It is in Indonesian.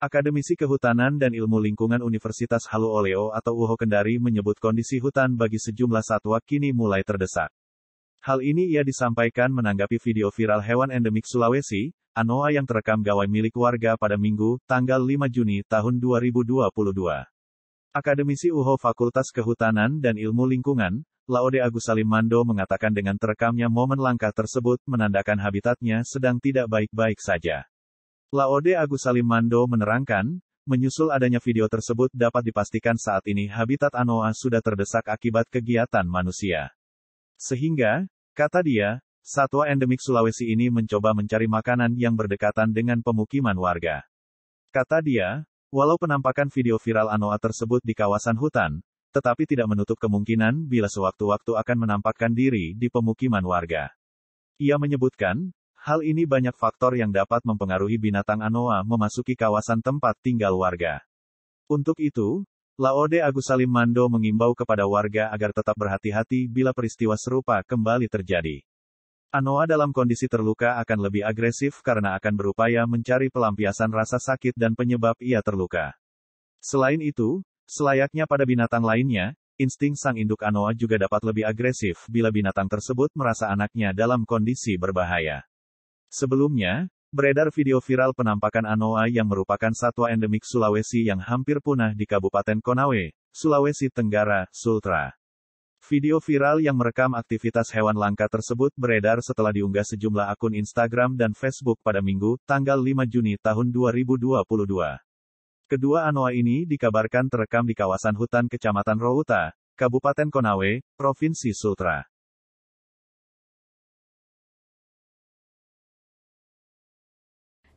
Akademisi Kehutanan dan Ilmu Lingkungan Universitas Halu Oleo atau UHO Kendari menyebut kondisi hutan bagi sejumlah satwa kini mulai terdesak. Hal ini ia disampaikan menanggapi video viral hewan endemik Sulawesi, Anoa yang terekam gawai milik warga pada Minggu, tanggal 5 Juni tahun 2022. Akademisi UHO Fakultas Kehutanan dan Ilmu Lingkungan, Laode Agus Salimando mengatakan dengan terekamnya momen langkah tersebut menandakan habitatnya sedang tidak baik-baik saja. Laode Agus Salimando menerangkan, menyusul adanya video tersebut dapat dipastikan saat ini habitat Anoa sudah terdesak akibat kegiatan manusia. Sehingga, kata dia, satwa endemik Sulawesi ini mencoba mencari makanan yang berdekatan dengan pemukiman warga. Kata dia, walau penampakan video viral Anoa tersebut di kawasan hutan, tetapi tidak menutup kemungkinan bila sewaktu-waktu akan menampakkan diri di pemukiman warga. Ia menyebutkan, Hal ini banyak faktor yang dapat mempengaruhi binatang anoa memasuki kawasan tempat tinggal warga. Untuk itu, Laode Agus Salim Mando mengimbau kepada warga agar tetap berhati-hati bila peristiwa serupa kembali terjadi. Anoa dalam kondisi terluka akan lebih agresif karena akan berupaya mencari pelampiasan rasa sakit dan penyebab ia terluka. Selain itu, selayaknya pada binatang lainnya, insting sang induk Anoa juga dapat lebih agresif bila binatang tersebut merasa anaknya dalam kondisi berbahaya. Sebelumnya, beredar video viral penampakan Anoa yang merupakan satwa endemik Sulawesi yang hampir punah di Kabupaten Konawe, Sulawesi Tenggara, Sultra. Video viral yang merekam aktivitas hewan langka tersebut beredar setelah diunggah sejumlah akun Instagram dan Facebook pada Minggu, tanggal 5 Juni tahun 2022. Kedua anoa ini dikabarkan terekam di kawasan hutan Kecamatan Routa, Kabupaten Konawe, Provinsi Sultra.